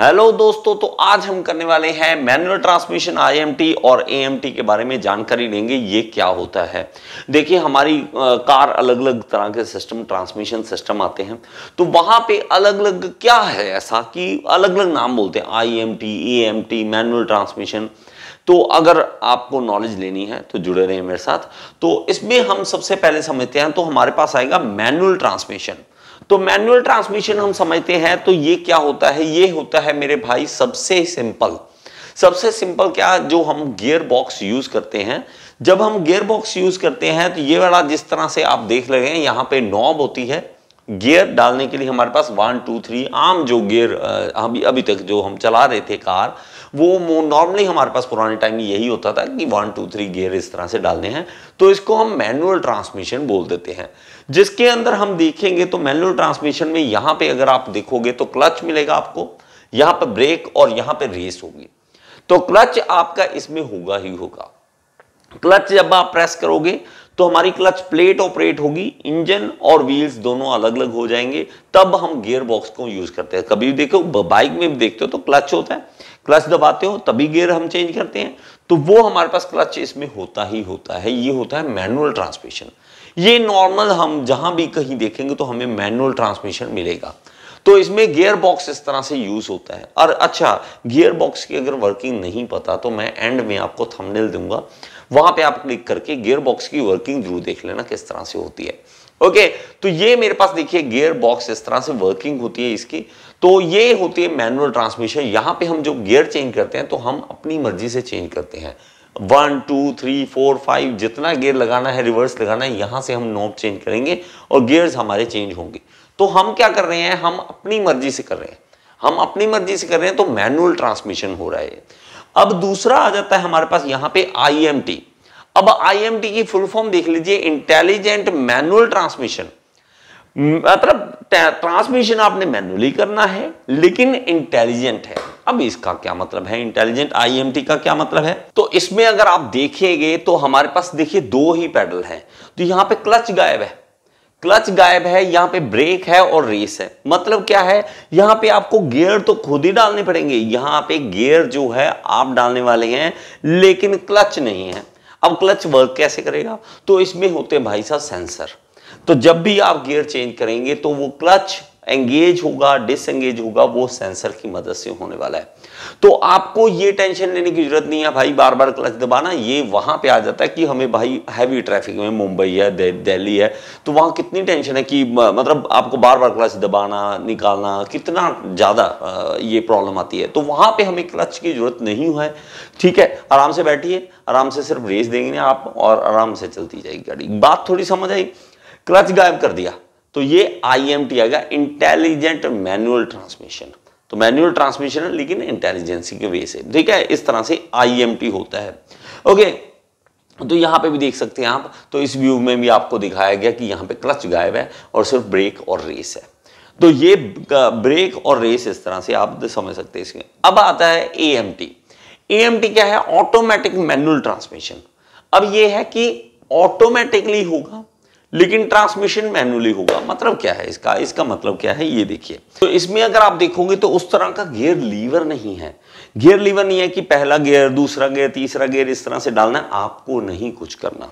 hello दोस्तों तो आज हम करने वाले हैं मैनुअल ट्रांसमिशन आईएमटी और एएमटी के बारे में जानकारी लेंगे ये क्या होता है देखिए हमारी आ, कार अलग अलग तरह के सिस्टम ट्रांसमिशन सिस्टम आते हैं तो वहां पे अलग अलग क्या है ऐसा कि अलग अलग नाम बोलते हैं आईएमटी एएमटी मैनुअल ट्रांसमिशन तो अगर आपको नॉलेज लेनी है तो जुड़े रहे मेरे साथ तो इसमें हम सबसे पहले समझते हैं तो हमारे पास आएगा मैनुअल ट्रांसमिशन तो मैनुअल ट्रांसमिशन हम समझते हैं तो ये क्या होता है ये होता है मेरे भाई सबसे सिंपल सबसे सिंपल क्या जो हम गियर बॉक्स यूज करते हैं जब हम गियर बॉक्स यूज करते हैं तो ये वाला जिस तरह से आप देख लगे यहां पे नॉब होती है गियर डालने के लिए हमारे पास वन टू थ्री आम जो गियर अभी अभी तक जो हम चला रहे थे कार वो नॉर्मली हमारे पास पुराने टाइम में यही होता था कि वन टू थ्री गियर इस तरह से डालने हैं तो इसको हम मैनुअल ट्रांसमिशन बोल देते हैं जिसके अंदर हम देखेंगे तो मैनुअल ट्रांसमिशन में यहां पे अगर आप देखोगे तो क्लच मिलेगा आपको यहां पर ब्रेक और यहां पर रेस होगी तो क्लच आपका इसमें होगा ही होगा क्लच जब आप प्रेस करोगे तो हमारी क्लच प्लेट ऑपरेट होगी इंजन और व्हील्स दोनों अलग अलग हो जाएंगे तब हम गियर बॉक्स को यूज करते हैं कभी देखो बाइक में भी देखते हो तो क्लच होता है क्लच दबाते हो तभी गियर हम चेंज करते हैं तो वो हमारे पास क्लच इसमें होता ही होता है ये होता है मैनुअल ट्रांसमिशन ये नॉर्मल हम जहां भी कहीं देखेंगे तो हमें मैनुअल ट्रांसमिशन मिलेगा तो इसमें गियर बॉक्स इस तरह से यूज होता है और अच्छा गियर बॉक्स की अगर वर्किंग नहीं पता तो मैं एंड में आपको थंबनेल दूंगा वहां पे आप क्लिक करके गियर बॉक्स की वर्किंग जरूर देख लेना किस तरह से होती है ओके तो ये मेरे पास देखिए गियर बॉक्स इस तरह से वर्किंग होती है इसकी तो ये होती है मैनुअल ट्रांसमिशन यहां पे हम जो गियर चेंज करते हैं तो हम अपनी मर्जी से चेंज करते हैं one two three four five जितना गियर लगाना है रिवर्स लगाना है यहां से हम नोब चेंज करेंगे और गियर्स हमारे चेंज होंगे तो हम क्या कर रहे हैं हम अपनी मर्जी से कर रहे हैं हम अपनी मर्जी से कर रहे हैं तो मैनुअल ट्रांसमिशन हो रहा है अब दूसरा आ जाता है हमारे पास यहां पे आईएमटी अब IMT की फुल फॉर्म देख लीजिए इंटेलिजेंट मैनुअल ट्रांसमिशन मतलब ट्रांसमिशन आपने मैनुअली करना है लेकिन इंटेलिजेंट है अब इसका क्या मतलब है इंटेलिजेंट आईएमटी का क्या मतलब है तो इसमें अगर आप देखेंगे तो हमारे पास देखिए दो ही पैडल हैं तो यहां पे क्लच गायब है क्लच गायब है यहाँ पे ब्रेक है और रेस है मतलब क्या है यहाँ पे आपको गियर तो खुद ही डालने पड़ेंगे यहाँ पे गियर जो है आप डालने वाले हैं लेकिन क्लच नहीं है अब क्लच वर्क कैसे करेगा तो इसमें होते हैं भाई साहब सेंसर तो जब भी आप गियर चेंज करेंगे तो वो क्लच एंगेज होगा डिसंगेज होगा वो सेंसर की मदद से होने वाला है तो आपको ये टेंशन लेने की जरूरत नहीं है भाई बार बार क्लच दबाना ये वहां पे आ जाता है कि हमें भाई हैवी ट्रैफिक में मुंबई है दिल्ली है तो वहां कितनी टेंशन है कि मतलब आपको बार बार क्लच दबाना निकालना कितना ज़्यादा ये प्रॉब्लम आती है तो वहां पे हमें क्लच की जरूरत नहीं है ठीक है आराम से बैठिए आराम से सिर्फ रेस देंगे आप और आराम से चलती जाएगी गाड़ी बात थोड़ी समझ आई क्लच गायब कर दिया तो ये आई टी आएगा इंटेलिजेंट मैनुअल ट्रांसमिशन तो मैनुअल ट्रांसमिशन है लेकिन इंटेलिजेंसी के वे से ठीक है इस तरह से आईएमटी होता है ओके तो यहां पे भी देख सकते हैं आप तो इस व्यू में भी आपको दिखाया गया कि यहां पे क्लच गायब है और सिर्फ ब्रेक और रेस है तो ये ब्रेक और रेस इस तरह से आप समझ सकते हैं इसमें अब आता है एएमटी एम क्या है ऑटोमेटिक मैनुअल ट्रांसमिशन अब ये है कि ऑटोमेटिकली होगा लेकिन ट्रांसमिशन मैनुअली होगा मतलब क्या है इसका इसका मतलब क्या है ये देखिए तो इसमें अगर आप देखोगे तो उस तरह का गियर लीवर नहीं है गियर लीवर नहीं है कि पहला गियर दूसरा गियर तीसरा गियर इस तरह से डालना आपको नहीं कुछ करना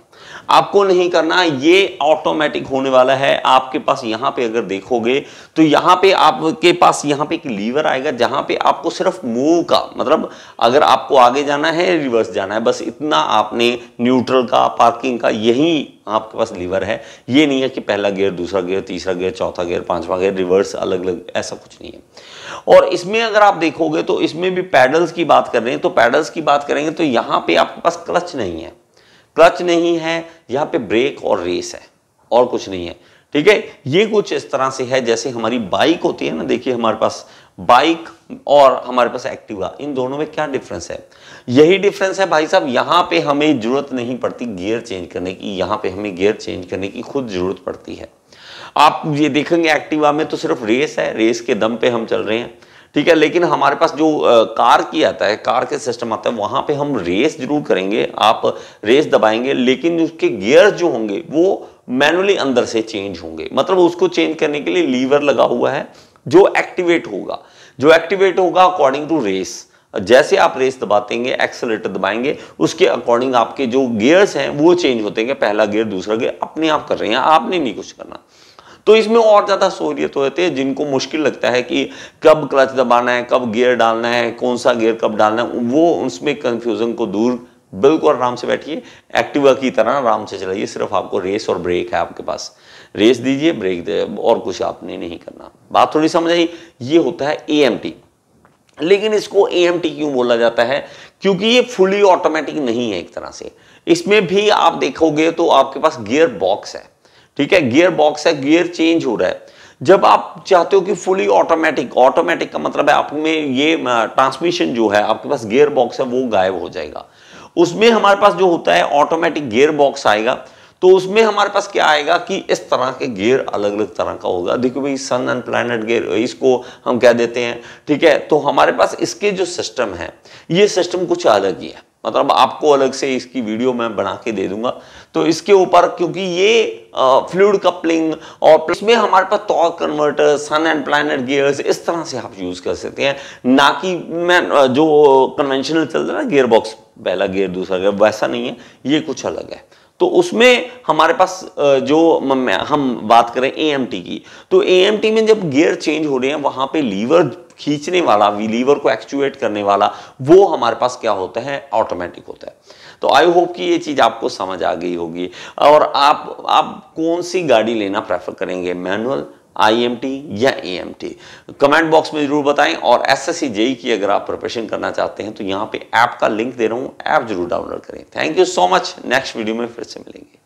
आपको नहीं करना ये ऑटोमेटिक होने वाला है आपके पास यहां पे अगर देखोगे तो यहां पे आपके पास यहाँ पे एक लीवर आएगा जहां पे आपको सिर्फ मूव का मतलब अगर आपको आगे जाना है रिवर्स जाना है बस इतना आपने न्यूट्रल का पार्किंग का यही आपके पास लीवर है ये नहीं है कि पहला गियर दूसरा गियर तीसरा गियर चौथा गियर पांचवा गियर रिवर्स अलग अलग ऐसा कुछ नहीं है और इसमें अगर आप देखोगे तो इसमें भी पैडल्स की बात कर रहे हैं तो पैडल्स की बात करेंगे तो यहाँ पे आपके पास क्लच नहीं है क्लच नहीं है यहाँ पे ब्रेक और रेस है और कुछ नहीं है ठीक है ये कुछ इस तरह से है जैसे हमारी बाइक होती है ना देखिए हमारे पास बाइक और हमारे पास एक्टिवा इन दोनों में क्या डिफरेंस है यही डिफरेंस है भाई साहब यहाँ पे हमें जरूरत नहीं पड़ती गियर चेंज करने की यहाँ पे हमें गियर चेंज करने की खुद जरूरत पड़ती है आप ये देखेंगे एक्टिवा में तो सिर्फ रेस है रेस के दम पे हम चल रहे हैं ठीक है लेकिन हमारे पास जो आ, कार की आता है कार के सिस्टम आता है वहां पे हम रेस जरूर करेंगे आप रेस दबाएंगे लेकिन उसके गियर जो होंगे वो मैनुअली अंदर से चेंज होंगे मतलब उसको चेंज करने के लिए लीवर लगा हुआ है जो एक्टिवेट होगा जो एक्टिवेट होगा अकॉर्डिंग टू रेस जैसे आप रेस दबातेंगे एक्सलेटर दबाएंगे उसके अकॉर्डिंग आपके जो गियर्स हैं वो चेंज होते हैं पहला गियर दूसरा गियर अपने आप कर रहे हैं आपने नहीं कुछ करना तो इसमें और ज़्यादा सहूलियत होती है जिनको मुश्किल लगता है कि कब क्लच दबाना है कब गियर डालना है कौन सा गियर कब डालना है वो उसमें कन्फ्यूज़न को दूर बिल्कुल आराम से बैठिए एक्टिवा की तरह आराम से चलाइए सिर्फ आपको रेस और ब्रेक है आपके पास रेस दीजिए ब्रेक दे और कुछ आपने नहीं करना बात थोड़ी समझ आई ये होता है ए लेकिन इसको ए क्यों बोला जाता है क्योंकि ये फुली ऑटोमेटिक नहीं है एक तरह से इसमें भी आप देखोगे तो आपके पास गियर बॉक्स है ठीक है गियर बॉक्स है गियर चेंज हो रहा है जब आप चाहते हो कि फुली ऑटोमेटिक ऑटोमेटिक का मतलब है आप में ये ट्रांसमिशन जो है आपके पास गियर बॉक्स है वो गायब हो जाएगा उसमें हमारे पास जो होता है ऑटोमेटिक गियर बॉक्स आएगा तो उसमें हमारे पास क्या आएगा कि इस तरह के गेयर अलग अलग तरह का होगा देखो भाई सन एंड प्लानट गेयर इसको हम कह देते हैं ठीक है तो हमारे पास इसके जो सिस्टम है ये सिस्टम कुछ अलग ही है मतलब आपको अलग से इसकी वीडियो मैं बना के दे दूंगा तो इसके ऊपर क्योंकि ये फ्लूड कपलिंग और इसमें हमारे पास torque converter sun and planet gears इस तरह से आप यूज कर सकते हैं ना कि मैं जो कन्वेंशनल चल रहा है गियर बॉक्स पहला गियर दूसरा गियर वैसा नहीं है ये कुछ अलग है तो उसमें हमारे पास जो हम बात करें एएमटी की तो एएमटी में जब गियर चेंज हो रहे हैं वहां पे लीवर खींचने वाला लीवर को एक्चुएट करने वाला वो हमारे पास क्या होता है ऑटोमेटिक होता है तो आई होप कि ये चीज़ आपको समझ आ गई होगी और आप आप कौन सी गाड़ी लेना प्रेफर करेंगे मैनुअल आईएमटी या एएमटी कमेंट बॉक्स में जरूर बताएं और एसएससी जेई की अगर आप प्रिपरेशन करना चाहते हैं तो यहाँ पे ऐप का लिंक दे रहा हूँ ऐप जरूर डाउनलोड करें thank you so much next video में फिर से मिलेंगे